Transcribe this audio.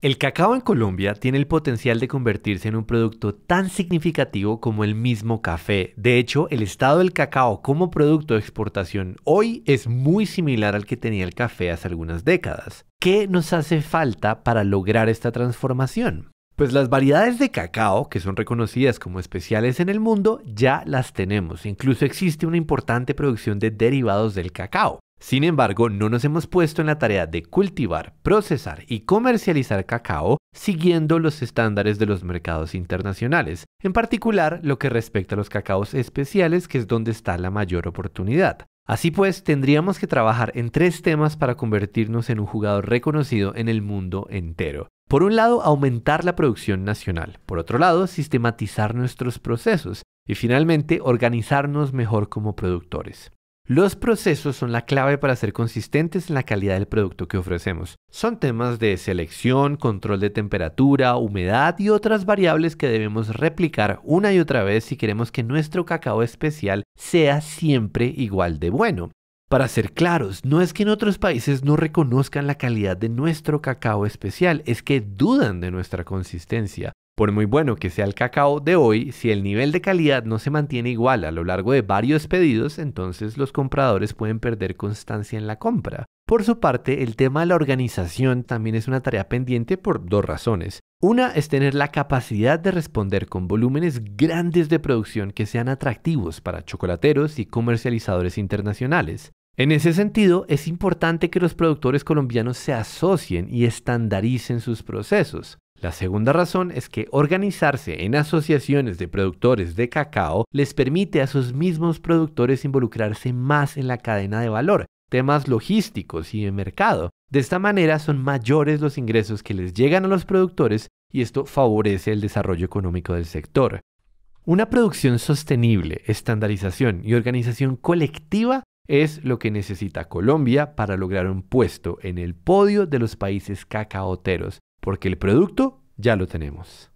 El cacao en Colombia tiene el potencial de convertirse en un producto tan significativo como el mismo café. De hecho, el estado del cacao como producto de exportación hoy es muy similar al que tenía el café hace algunas décadas. ¿Qué nos hace falta para lograr esta transformación? Pues las variedades de cacao, que son reconocidas como especiales en el mundo, ya las tenemos. Incluso existe una importante producción de derivados del cacao. Sin embargo, no nos hemos puesto en la tarea de cultivar, procesar y comercializar cacao siguiendo los estándares de los mercados internacionales, en particular lo que respecta a los cacaos especiales, que es donde está la mayor oportunidad. Así pues, tendríamos que trabajar en tres temas para convertirnos en un jugador reconocido en el mundo entero. Por un lado, aumentar la producción nacional. Por otro lado, sistematizar nuestros procesos. Y finalmente, organizarnos mejor como productores. Los procesos son la clave para ser consistentes en la calidad del producto que ofrecemos. Son temas de selección, control de temperatura, humedad y otras variables que debemos replicar una y otra vez si queremos que nuestro cacao especial sea siempre igual de bueno. Para ser claros, no es que en otros países no reconozcan la calidad de nuestro cacao especial, es que dudan de nuestra consistencia. Por muy bueno que sea el cacao de hoy, si el nivel de calidad no se mantiene igual a lo largo de varios pedidos, entonces los compradores pueden perder constancia en la compra. Por su parte, el tema de la organización también es una tarea pendiente por dos razones. Una es tener la capacidad de responder con volúmenes grandes de producción que sean atractivos para chocolateros y comercializadores internacionales. En ese sentido, es importante que los productores colombianos se asocien y estandaricen sus procesos. La segunda razón es que organizarse en asociaciones de productores de cacao les permite a sus mismos productores involucrarse más en la cadena de valor, temas logísticos y de mercado. De esta manera son mayores los ingresos que les llegan a los productores y esto favorece el desarrollo económico del sector. Una producción sostenible, estandarización y organización colectiva es lo que necesita Colombia para lograr un puesto en el podio de los países cacaoteros porque el producto ya lo tenemos.